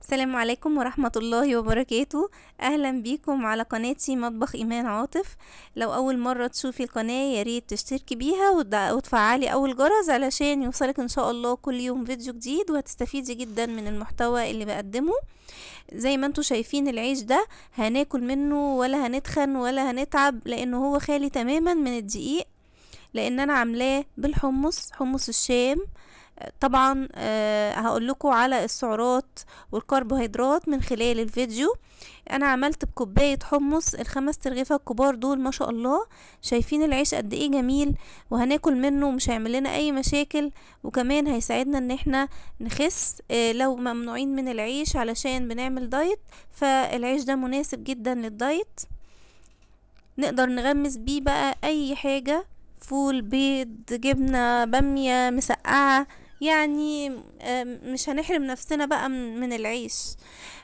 السلام عليكم ورحمة الله وبركاته أهلا بيكم على قناتي مطبخ إيمان عاطف لو أول مرة تشوفي القناة ياريت تشتركي بيها وتفعلي أول جرس علشان يوصلك إن شاء الله كل يوم فيديو جديد وهتستفيدي جدا من المحتوى اللي بقدمه زي ما انتوا شايفين العيش ده هناكل منه ولا هنتخن ولا هنتعب لأنه هو خالي تماما من الدقيق لأن أنا عاملاه بالحمص حمص الشام طبعا آه، هقول لكم على السعرات والكربوهيدرات من خلال الفيديو انا عملت بكوبايه حمص الخمس ترغيفه الكبار دول ما شاء الله شايفين العيش قد ايه جميل وهناكل منه ومش هيعمل لنا اي مشاكل وكمان هيساعدنا ان احنا نخس آه، لو ممنوعين من العيش علشان بنعمل دايت فالعيش ده مناسب جدا للدايت نقدر نغمس بيه بقى اي حاجه فول بيض جبنه باميه مسقعه يعني آه، مش هنحرم نفسنا بقى من العيش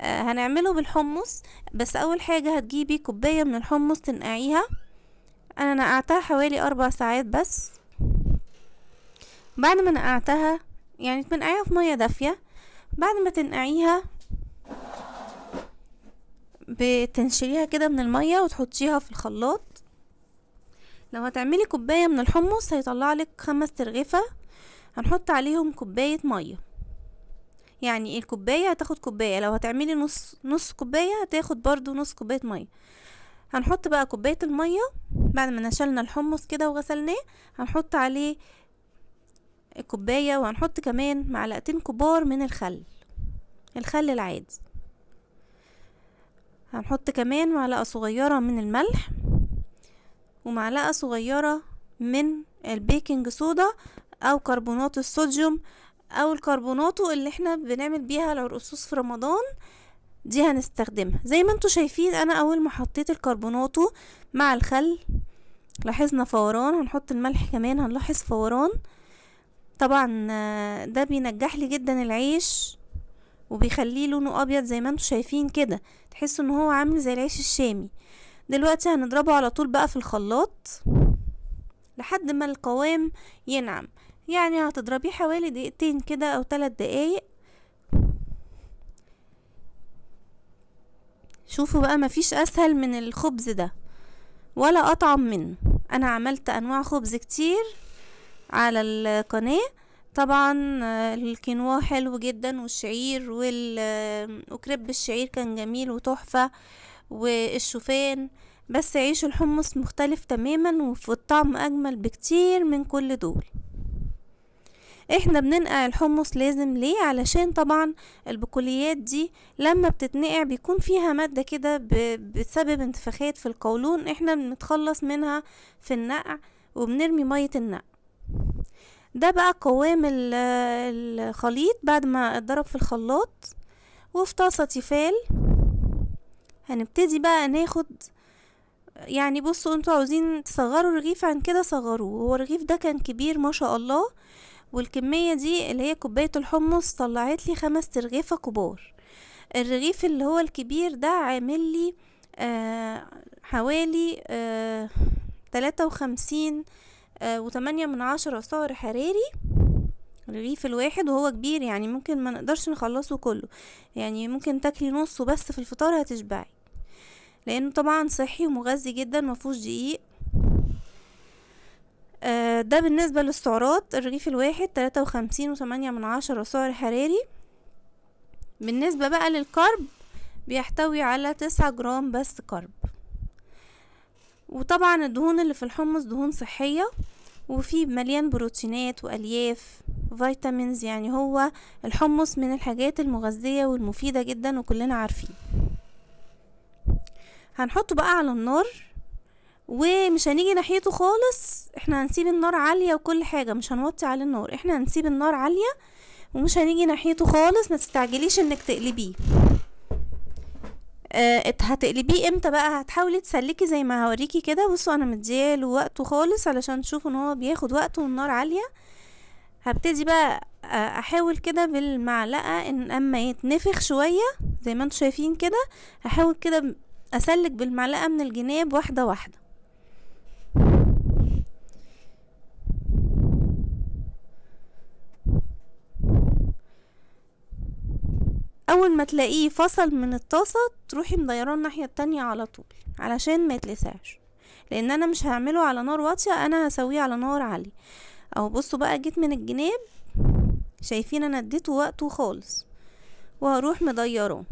آه، هنعمله بالحمص بس اول حاجة هتجيبي كوباية من الحمص تنقعيها انا نقعتها حوالي اربع ساعات بس بعد ما نقعتها يعني تنقعيها في مية دافية بعد ما تنقعيها بتنشريها كده من المية وتحطيها في الخلاط لو هتعملي كوباية من الحمص هيطلعلك خمس ترغيفة هنحط عليهم كوباية مية يعني الكوباية إيه هتاخد كوباية لو هتعملي نص نص كوباية هتاخد برضو نص كوباية مية هنحط بقى كوباية المية بعد ما نشلنا الحمص كده وغسلناه هنحط عليه الكوباية وهنحط كمان معلقتين كبار من الخل الخل العادي هنحط كمان معلقة صغيرة من الملح ومعلقة صغيرة من البيكنج صودا او كربونات الصوديوم او الكربوناتو اللي احنا بنعمل بيها العرقسوس في رمضان دي هنستخدمها زي ما انتوا شايفين انا اول ما حطيت الكربوناتو مع الخل لاحظنا فوران هنحط الملح كمان هنلاحظ فوران طبعا ده بينجح لي جدا العيش وبيخليه لونه ابيض زي ما انتوا شايفين كده تحسوا ان هو عامل زي العيش الشامي دلوقتي هنضربه على طول بقى في الخلاط لحد ما القوام ينعم يعني هتضربيه حوالي دقيقتين كده او ثلاث دقايق شوفوا بقى مفيش اسهل من الخبز ده ولا اطعم منه انا عملت انواع خبز كتير على القناة طبعا الكينوا حلو جدا والشعير وكريب الشعير كان جميل وتحفة والشوفان بس عيش الحمص مختلف تماما وفي الطعم أجمل بكتير من كل دول احنا بننقع الحمص لازم ليه علشان طبعا البقوليات دي لما بتتنقع بيكون فيها مادة كده بسبب انتفاخات في القولون احنا بنتخلص منها في النقع وبنرمي مية النقع ده بقى قوام الخليط بعد ما اتضرب في الخلاط وفي طاسة تيفال هنبتدي بقى ناخد يعني بصوا انتوا عاوزين تصغروا الرغيف عن كده صغروه هو الرغيف ده كان كبير ما شاء الله والكمية دي اللي هي كوباية الحمص طلعت لي خمس ترغيفة كبار الرغيف اللي هو الكبير ده عامل لي آه حوالي آه تلاتة وخمسين آه وتمانية من عشرة سعر حراري الرغيف الواحد وهو كبير يعني ممكن ما نقدرش نخلصه كله يعني ممكن تاكلي نصه بس في الفطار هتشبعي لانه طبعا صحي ومغذي جدا مفهوش دقيق آه، ده بالنسبة للسعرات الرغيف الواحد تلاتة وخمسين وتمانية من عشرة سعر حراري بالنسبة بقى للكرب بيحتوي على تسعة جرام بس كرب وطبعا الدهون اللي في الحمص دهون صحية وفي مليان بروتينات والياف فيتامينز يعني هو الحمص من الحاجات المغذية والمفيدة جدا وكلنا عارفين هنحطه بقى على النار ومش هنيجي ناحيته خالص احنا هنسيب النار عالية وكل حاجة مش هنوطي على النار احنا هنسيب النار عالية ومش هنيجي ناحيته خالص ما تستعجليش انك تقلبيه اه هتقلبيه امتى بقى هتحاولي تسلكي زي ما هوريكي كده بصوا انا مدياله وقته خالص علشان تشوفوا ان هو بياخد وقته والنار عاليه هبتدي بقى آه، احاول كده بالمعلقه ان اما يتنفخ شويه زي ما انتم شايفين كده هحاول كده أسلك بالمعلقة من الجناب واحدة واحدة أول ما تلاقيه فصل من الطاسة تروحي مديراه الناحية التانية على طول علشان ما يتلسعش لأن أنا مش هعمله على نار واطية أنا هسويه على نار عالية أهو بصوا بقى جيت من الجناب شايفين أنا اديته وقته خالص وهروح مديراه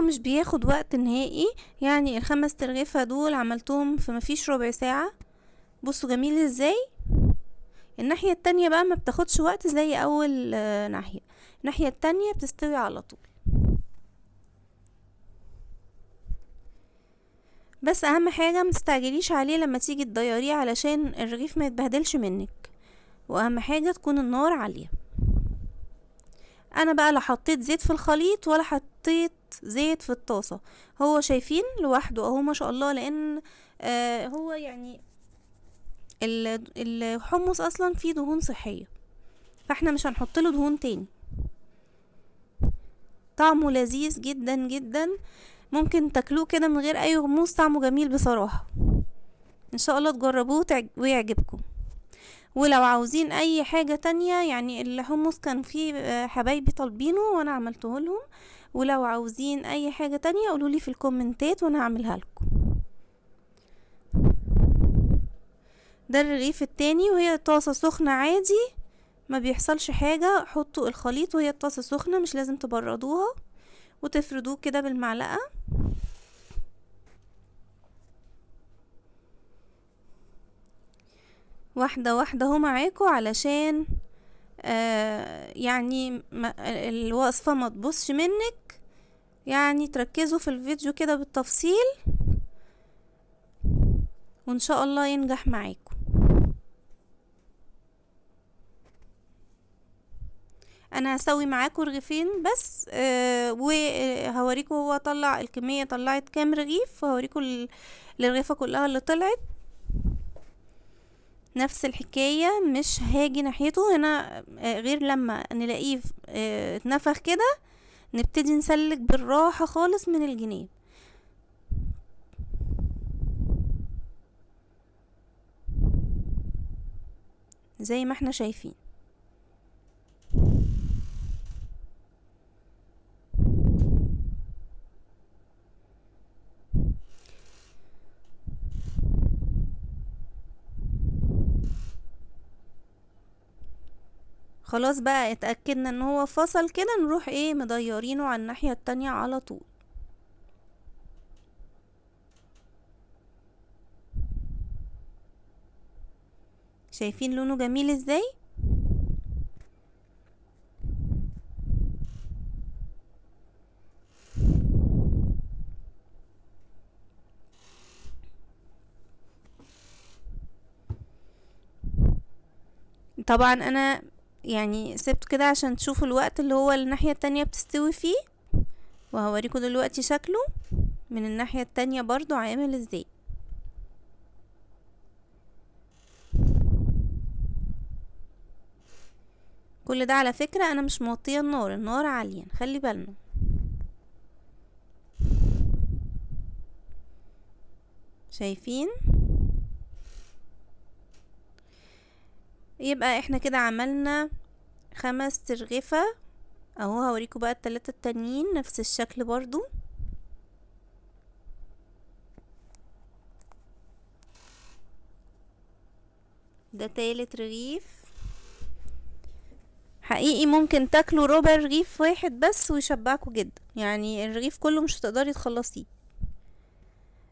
هو مش بياخد وقت نهائي يعني الخمس ترغيفة دول عملتهم في مفيش ربع ساعة بصوا جميل ازاي الناحية التانية بقى ما بتاخدش وقت زي اول آه، ناحية الناحية التانية بتستوي على طول بس اهم حاجة متستعجليش عليه لما تيجي تضيريه علشان الرغيف ما يتبهدلش منك واهم حاجة تكون النار عالية انا بقى لا حطيت زيت في الخليط ولا حط حطيت زيت في الطاسة هو شايفين لوحده اهو ما شاء الله لان آه هو يعني الحمص اصلا فيه دهون صحية فاحنا مش هنحط له دهون تاني طعمه لذيذ جدا جدا ممكن تاكلوه كده من غير اي غموس طعمه جميل بصراحة ان شاء الله تجربوه ويعجبكم ولو عاوزين اي حاجة تانية يعني الحمص كان فيه آه، حبايبي طالبينه وانا عملته لهم ولو عاوزين اي حاجة تانية قولولي في الكومنتات وانا هعملها لكم ده الرغيف التاني وهي طاسة سخنة عادي ما بيحصلش حاجة حطوا الخليط وهي الطاسة سخنة مش لازم تبردوها وتفردوه كده بالمعلقة واحدة واحدة اهو معاكم علشان آه، يعني الوصفة ما تبصش منك يعني تركزوا في الفيديو كده بالتفصيل وان شاء الله ينجح معاكم انا هسوي معاكم رغيفين بس آه وهوريكم هو طلع الكميه طلعت كام رغيف وهوريكم الرغيفه كلها اللي طلعت نفس الحكاية مش هاجي ناحيته هنا آه، غير لما نلاقيه آه، اتنفخ كده نبتدي نسلك بالراحة خالص من الجنين زي ما احنا شايفين خلاص بقى اتأكدنا ان هو فصل كده نروح ايه مضيرينه على الناحية التانية على طول شايفين لونه جميل ازاي طبعا انا يعني سبت كده عشان تشوفوا الوقت اللي هو الناحية التانية بتستوي فيه وهوريكم دلوقتي شكله من الناحية التانية برضو عامل ازاي كل ده على فكرة انا مش موطية النار النار عالية خلي بالنا شايفين؟ يبقى احنا كده عملنا خمس ترغفة اهو هوريكو بقى التلاتة التانيين نفس الشكل برضو ده تالت رغيف حقيقي ممكن تاكلوا ربع رغيف واحد بس ويشبعكوا جدا يعني الرغيف كله مش هتقدري تخلصيه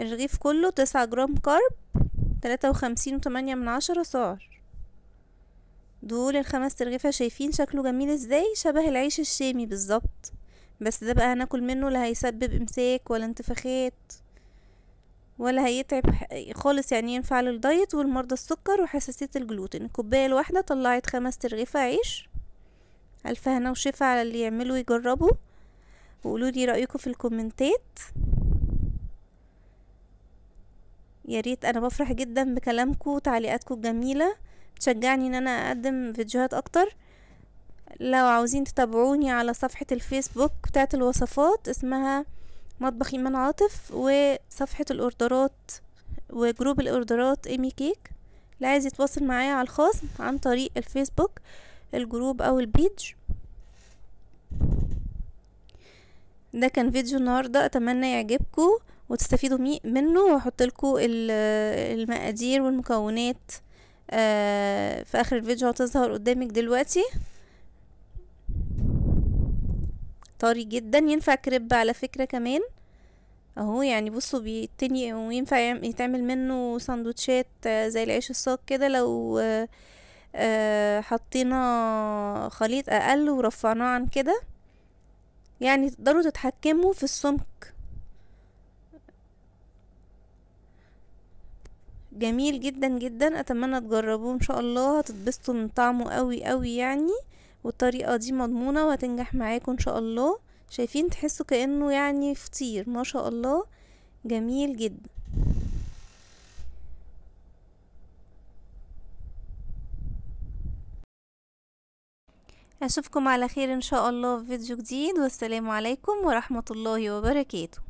الرغيف كله تسعة جرام كارب تلاتة وخمسين وتمانية من عشرة سعر دول الخمس ترغيفة شايفين شكله جميل ازاي شبه العيش الشامي بالظبط بس ده بقى هناكل منه لا هيسبب امساك ولا انتفاخات ولا هيتعب خالص يعني ينفع للدايت والمرضى السكر وحساسية الجلوتين الكوباية الواحدة طلعت خمس ترغيفة عيش ألف هنا وشفا على اللي يعملوا يجربوا وقولوا لي رأيكم في الكومنتات يا ريت انا بفرح جدا بكلامكم وتعليقاتكم الجميله تشجعني ان انا اقدم فيديوهات اكتر لو عاوزين تتابعوني على صفحة الفيسبوك بتاعت الوصفات اسمها مطبخ ايمان عاطف وصفحة الاوردرات وجروب الاوردرات ايمي كيك اللي عايز يتواصل معايا على الخاص عن طريق الفيسبوك الجروب او البيج ده كان فيديو النهاردة اتمنى يعجبكم وتستفيدوا منه واحط لكم المقادير والمكونات آه، في اخر الفيديو هتظهر قدامك دلوقتي طري جدا ينفع كريب على فكرة كمان اهو يعني بصوا بيتني وينفع يتعمل منه سندوتشات آه، زي العيش الصاج كده لو آه، حطينا خليط اقل ورفعناه عن كده يعني تقدروا تتحكموا في السمك جميل جدا جدا اتمنى تجربوه ان شاء الله هتتبسطوا من طعمه قوي قوي يعني والطريقه دي مضمونه وهتنجح معاكم ان شاء الله شايفين تحسوا كانه يعني فطير ما شاء الله جميل جدا اشوفكم على خير ان شاء الله في فيديو جديد والسلام عليكم ورحمه الله وبركاته